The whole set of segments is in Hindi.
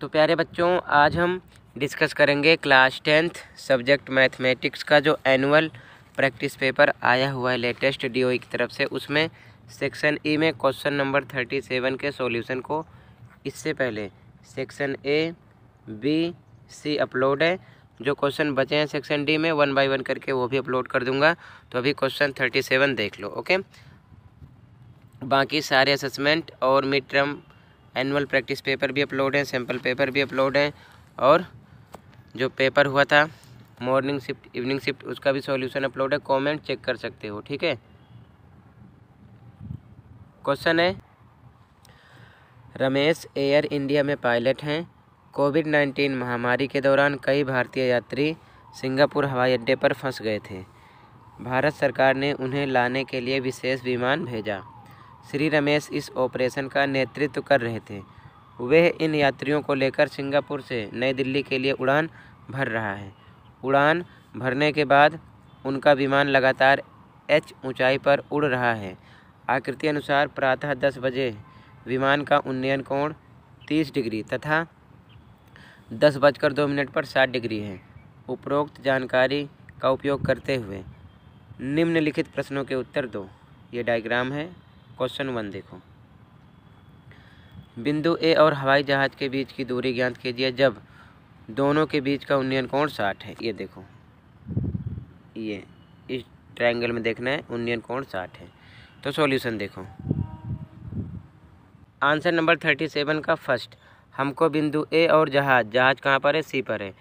तो प्यारे बच्चों आज हम डिस्कस करेंगे क्लास टेंथ सब्जेक्ट मैथमेटिक्स का जो एनुअल प्रैक्टिस पेपर आया हुआ है लेटेस्ट डीओई e की तरफ से उसमें सेक्शन ई में क्वेश्चन नंबर थर्टी सेवन के सॉल्यूशन को इससे पहले section A B C upload है जो क्वेश्चन बचे हैं सेक्शन डी में वन बाय वन करके वो भी अपलोड कर दूंगा तो अभी क्वेश्चन थर्टी सेवन देख लो ओके बाकी सारे असेसमेंट और mid term annual practice paper भी अपलोड हैं सैम्पल पेपर भी अपलोड हैं और जो पेपर हुआ था मॉर्निंग शिफ्ट इवनिंग शिफ्ट उसका भी सॉल्यूशन अपलोड है कमेंट चेक कर सकते हो ठीक है क्वेश्चन है रमेश एयर इंडिया में पायलट हैं कोविड नाइन्टीन महामारी के दौरान कई भारतीय यात्री सिंगापुर हवाई अड्डे पर फंस गए थे भारत सरकार ने उन्हें लाने के लिए विशेष विमान भेजा श्री रमेश इस ऑपरेशन का नेतृत्व कर रहे थे वह इन यात्रियों को लेकर सिंगापुर से नई दिल्ली के लिए उड़ान भर रहा है उड़ान भरने के बाद उनका विमान लगातार एच ऊंचाई पर उड़ रहा है आकृति अनुसार प्रातः दस बजे विमान का उन्नयन कोण तीस डिग्री तथा दस बजकर दो मिनट पर सात डिग्री है उपरोक्त जानकारी का उपयोग करते हुए निम्नलिखित प्रश्नों के उत्तर दो ये डायग्राम है क्वेश्चन वन देखो बिंदु ए और हवाई जहाज़ के बीच की दूरी ज्ञात कीजिए जब दोनों के बीच का उन्नयन कोण साठ है ये देखो ये इस ट्रायंगल में देखना है उन्नयन कोण साठ है तो सॉल्यूशन देखो आंसर नंबर थर्टी सेवन का फर्स्ट हमको बिंदु ए और जहाज़ जहाज़ कहाँ पर है सी पर है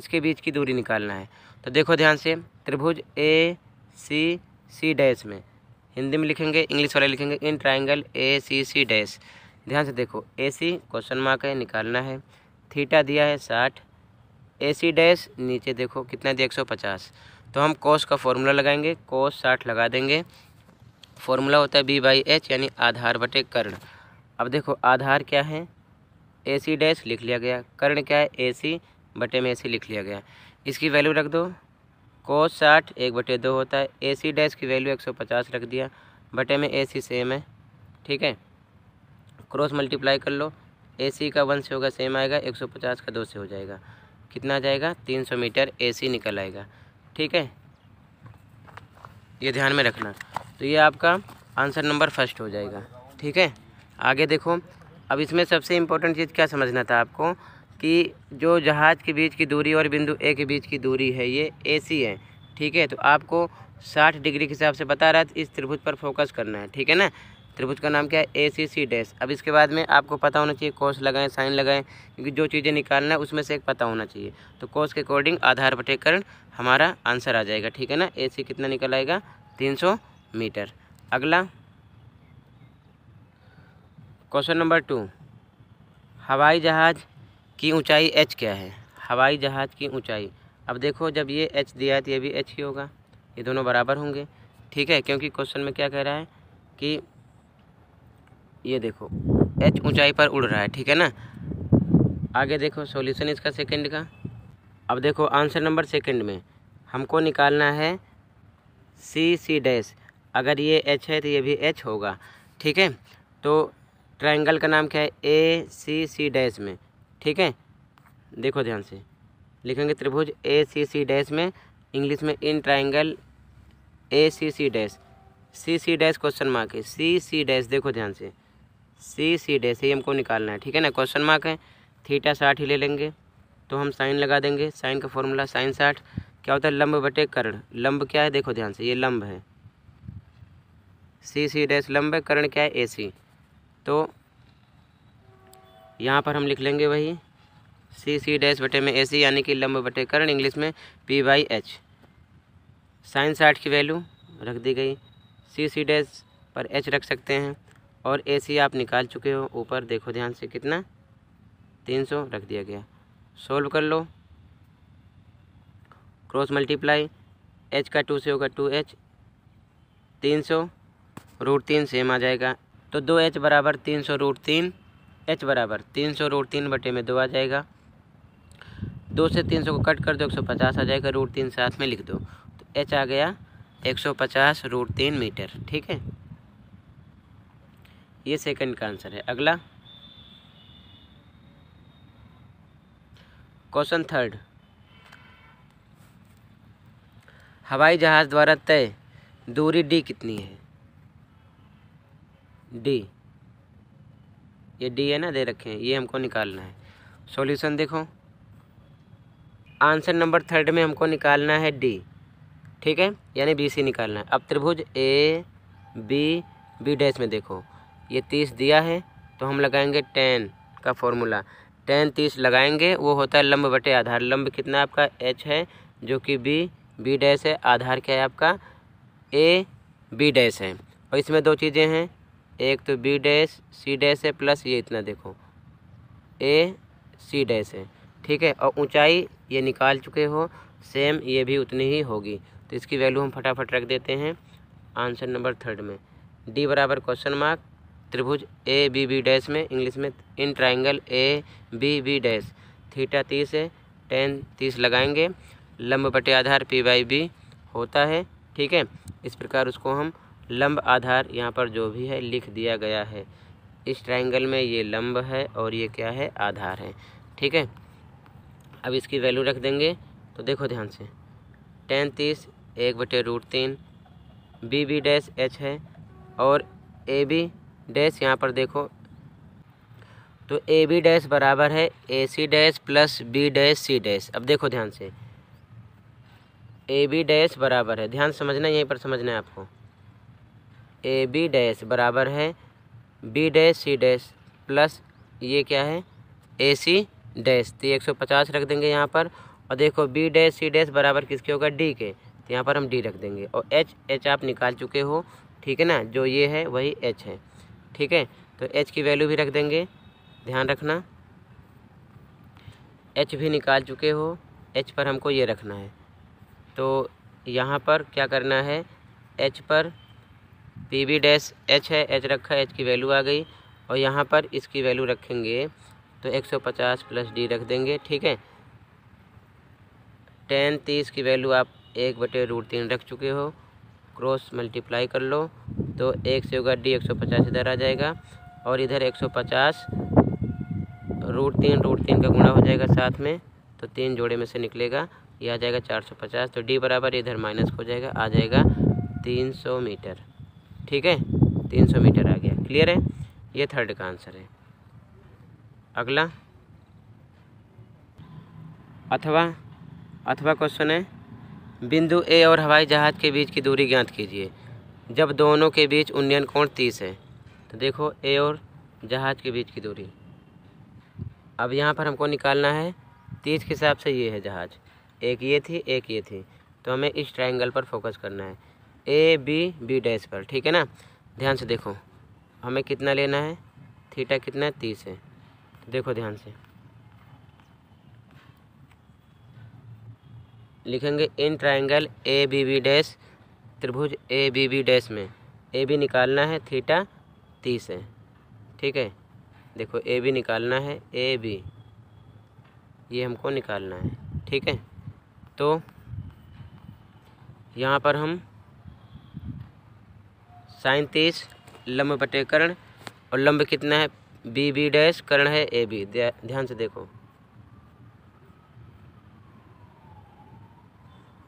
इसके बीच की दूरी निकालना है तो देखो ध्यान से त्रिभुज ए सी सी डैश में हिंदी में लिखेंगे इंग्लिश वाले लिखेंगे इन triangle A C C dash ध्यान से देखो ए सी क्वेश्चन मार्क है निकालना है थीटा दिया है साठ ए सी डैश नीचे देखो कितना दिया एक सौ पचास तो हम कोस का फॉर्मूला लगाएंगे कोस साठ लगा देंगे फॉर्मूला होता है बी बाई एच यानी आधार बटे कर्ण अब देखो आधार क्या है ए सी डैश लिख लिया गया कर्ण क्या है ए सी बटे में ए सी लिख लिया गया इसकी वैल्यू रख दो कोस साठ एक बटे दो होता है ए सी डैश की वैल्यू एक सौ पचास रख दिया बटे में ए सी सेम है ठीक है क्रॉस मल्टीप्लाई कर लो ए सी का वन से होगा सेम आएगा एक सौ पचास का दो से हो जाएगा कितना जाएगा तीन सौ मीटर ए सी निकल आएगा ठीक है ये ध्यान में रखना तो ये आपका आंसर नंबर फर्स्ट हो जाएगा ठीक है आगे देखो अब इसमें सबसे इम्पोर्टेंट चीज़ क्या समझना था आपको कि जो जहाज़ के बीच की दूरी और बिंदु ए के बीच की दूरी है ये ए सी है ठीक है तो आपको साठ डिग्री के हिसाब से बता रहा है तो इस त्रिभुज पर फोकस करना है ठीक है ना त्रिभुज का नाम क्या है ए सी सी डैश अब इसके बाद में आपको पता होना चाहिए कोस लगाएं साइन लगाएं क्योंकि जो चीज़ें निकालना है उसमें से एक पता होना चाहिए तो कोस के अकॉर्डिंग आधार पटेकरण हमारा आंसर आ जाएगा ठीक है ना ए सी कितना निकल आएगा तीन सौ मीटर अगला क्वेश्चन नंबर टू हवाई जहाज़ की ऊंचाई एच क्या है हवाई जहाज़ की ऊंचाई अब देखो जब ये एच दिया है तो ये भी एच ही होगा ये दोनों बराबर होंगे ठीक है क्योंकि क्वेश्चन में क्या कह रहा है कि ये देखो एच ऊंचाई पर उड़ रहा है ठीक है ना आगे देखो सॉल्यूशन इसका सेकंड का अब देखो आंसर नंबर सेकंड में हमको निकालना है सी सी डैश अगर ये एच है तो ये भी एच होगा ठीक है तो ट्रायंगल का नाम क्या है ए सी सी डैश में ठीक है देखो ध्यान से लिखेंगे त्रिभुज ए सी सी डैश में इंग्लिश में in triangle A C C dash C C dash question mark है सी सी डैश देखो ध्यान से सी सी डैश ये हमको निकालना है ठीक है ना क्वेश्चन मार्क है थीटा साठ ही ले लेंगे तो हम साइन लगा देंगे साइन का फॉर्मूला साइन साठ क्या होता है लंब बटे कर्ण लंब क्या है देखो ध्यान से ये लंब है सी सी डैश लंब है कर्ण क्या है ए सी तो यहाँ पर हम लिख लेंगे वही सी सी डैश बटे में ए सी यानी कि लंब बटे करण इंग्लिश में पी वाई एच साइन साठ की वैल्यू रख दी गई सी सी डैश पर एच रख सकते हैं और ए सी आप निकाल चुके हो ऊपर देखो ध्यान से कितना तीन सौ रख दिया गया सोल्व कर लो क्रॉस मल्टीप्लाई एच का टू से होगा टू एच तीन सौ रूट तीन सेम आ जाएगा तो दो एच बराबर तीन सौ रूट तीन एच बराबर तीन सौ रूट तीन बटे में दो आ जाएगा दो से तीन सौ को कट कर दो एक सौ पचास आ जाएगा रूट तीन साथ में लिख दो तो एच आ गया एक सौ पचास रूट तीन मीटर ठीक है ये सेकंड का आंसर है अगला क्वेश्चन थर्ड हवाई जहाज़ द्वारा तय दूरी डी कितनी है डी ये डी है ना दे रखे हैं ये हमको निकालना है सॉल्यूशन देखो आंसर नंबर थर्ड में हमको निकालना है डी ठीक है यानी बी सी निकालना है अब त्रिभुज ए बी बी डैश में देखो ये तीस दिया है तो हम लगाएंगे टेन का फॉर्मूला टेन तीस लगाएंगे वो होता है लंब बटे आधार लंब कितना आपका एच है जो कि बी बी डैश है आधार क्या है आपका ए बी डैश है और इसमें दो चीज़ें हैं एक तो बी डैश सी डैश है प्लस ये इतना देखो ए सी डैश है ठीक है और ऊंचाई ये निकाल चुके हो सेम ये भी उतनी ही होगी तो इसकी वैल्यू हम फटाफट रख देते हैं आंसर नंबर थर्ड में डी बराबर क्वेश्चन मार्क त्रिभुज ए बी बी डैश में इंग्लिश में in triangle A B B dash theta तीस है टेन तीस लगाएंगे लंब बटे आधार पी वाई बी होता है ठीक है इस प्रकार उसको हम लंब आधार यहाँ पर जो भी है लिख दिया गया है इस ट्राइंगल में ये लंब है और ये क्या है आधार है ठीक है अब इसकी वैल्यू रख देंगे तो देखो ध्यान से टेन तीस एक बटे रूट तीन बी बी डैश एच है और ए बी डैश यहाँ पर देखो तो ए बी डैश बराबर है A C dash plus B dash C dash अब देखो ध्यान से ए बी डैश बराबर है ध्यान समझना यहीं पर समझना है आपको ए बी डैस बराबर है B dash C dash plus ये क्या है ए सी डैस तो एक सौ पचास रख देंगे यहाँ पर और देखो बी डैस सी डैस बराबर किसके होगा डी के तो यहाँ पर हम डी रख देंगे और एच एच आप निकाल चुके हो ठीक है ना जो ये है वही एच है ठीक है तो एच की वैल्यू भी रख देंगे ध्यान रखना एच भी निकाल चुके हो एच पर हमको ये रखना है तो यहाँ पर क्या करना है एच पर पी वी डैश एच है एच रखा है एच की वैल्यू आ गई और यहाँ पर इसकी वैल्यू रखेंगे तो एक सौ पचास प्लस डी रख देंगे ठीक है टेन तीस की वैल्यू आप एक बटे रूट तीन रख चुके हो क्रॉस मल्टीप्लाई कर लो तो एक से होगा डी एक सौ पचास इधर आ जाएगा और इधर एक सौ पचास रूट तीन रूट तीन का गुणा हो जाएगा साथ में तो तीन जोड़े में से निकलेगा यह आ जाएगा चार सौ पचास तो डी बराबर इधर माइनस हो जाएगा आ जाएगा तीन सौ मीटर ठीक है तीन सौ मीटर आ गया क्लियर है ये थर्ड का आंसर है अगला अथवा अथवा क्वेश्चन है बिंदु ए और हवाई जहाज़ के बीच की दूरी ज्ञात कीजिए जब दोनों के बीच उन्नयन कोण तीस है तो देखो ए और जहाज़ के बीच की दूरी अब यहाँ पर हमको निकालना है तीस के हिसाब से ये है जहाज़ एक ये थी एक ये थी तो हमें इस ट्रायंगल पर फोकस करना है ए बी बी डैश पर ठीक है ना ध्यान से देखो हमें कितना लेना है थीटा कितना है तीस है देखो ध्यान से लिखेंगे in triangle A B B dash त्रिभुज ए बी बी डैश में ए बी निकालना है थीटा तीस है ठीक है देखो ए बी निकालना है ए बी ये हमको निकालना है ठीक है तो यहाँ पर हम साइन तीस लंब बटे कर्ण और लंब कितना है बी बी डैश कर्ण है ए बी ध्यान से देखो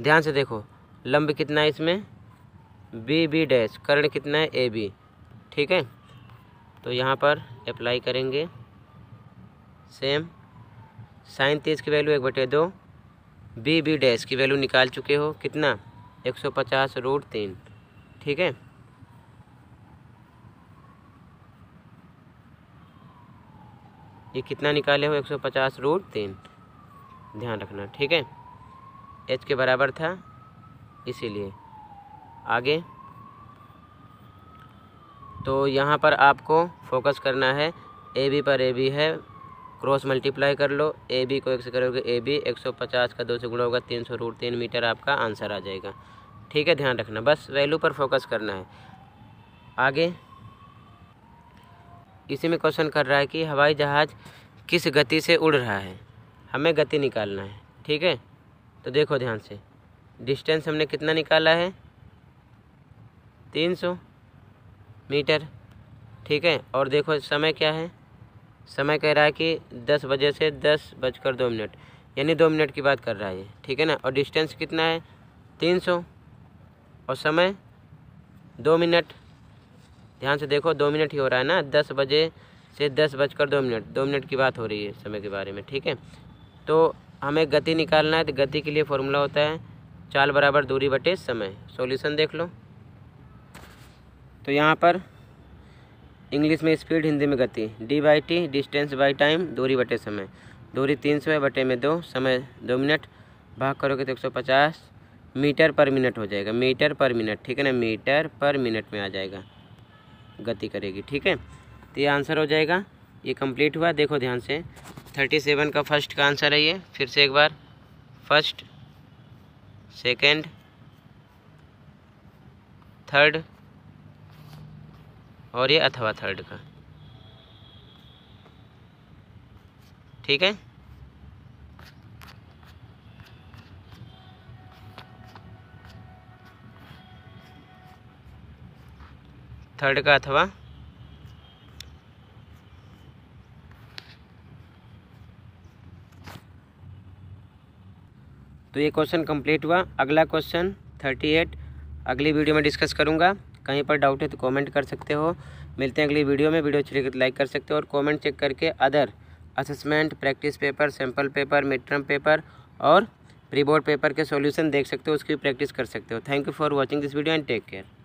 ध्यान से देखो लंब कितना है इसमें बी बी डैश कर्ण कितना है ए बी ठीक है तो यहाँ पर अप्लाई करेंगे सेम साइन तीस की वैल्यू एक बटे दो बी बी डैश की वैल्यू निकाल चुके हो कितना एक सौ पचास रूट तीन ठीक है ये कितना निकाले हो एक सौ पचास रूट तीन ध्यान रखना ठीक है एच के बराबर था इसीलिए आगे तो यहाँ पर आपको फोकस करना है ए बी पर ए बी है क्रॉस मल्टीप्लाई कर लो ए बी को एक से करोगे ए बी एक सौ पचास का दो से गुणा होगा तीन सौ रूट तीन मीटर आपका आंसर आ जाएगा ठीक है ध्यान रखना बस वैल्यू पर फोकस करना है आगे इसी में क्वेश्चन कर रहा है कि हवाई जहाज़ किस गति से उड़ रहा है हमें गति निकालना है ठीक है तो देखो ध्यान से डिस्टेंस हमने कितना निकाला है तीन सौ मीटर ठीक है और देखो समय क्या है समय कह रहा है कि दस बजे से दस बजकर दो मिनट यानी दो मिनट की बात कर रहा है ये ठीक है ना और डिस्टेंस कितना है तीन सौ और समय दो मिनट ध्यान से देखो दो मिनट ही हो रहा है ना दस बजे से दस बजकर दो मिनट दो मिनट की बात हो रही है समय के बारे में ठीक है तो हमें गति निकालना है तो गति के लिए फॉर्मूला होता है चाल बराबर दूरी बटे समय सॉल्यूशन देख लो तो यहाँ पर इंग्लिश में स्पीड हिंदी में गति D by T distance by time दूरी बटे समय दूरी तीन सौ बटे में दो समय दो मिनट भाग करोगे तो एक सौ पचास मीटर पर मिनट हो जाएगा मीटर पर मिनट ठीक है ना मीटर पर मिनट में आ जाएगा गति करेगी ठीक है तो ये आंसर हो जाएगा ये कंप्लीट हुआ देखो ध्यान से थर्टी सेवन का फर्स्ट का आंसर है ये फिर से एक बार फर्स्ट सेकेंड थर्ड और ये अथवा थर्ड का ठीक है थर्ड का अथवा तो ये क्वेश्चन कंप्लीट हुआ अगला क्वेश्चन थर्टी एट अगली वीडियो में डिस्कस करूँगा कहीं पर डाउट है तो कमेंट कर सकते हो मिलते हैं अगली वीडियो में वीडियो अच्छी लगे तो लाइक कर सकते हो और कमेंट चेक करके other assessment practice paper sample paper mid term paper और प्री बोर्ड पेपर के सॉल्यूशन देख सकते हो उसकी प्रैक्टिस कर सकते हो thank you for watching this video and take care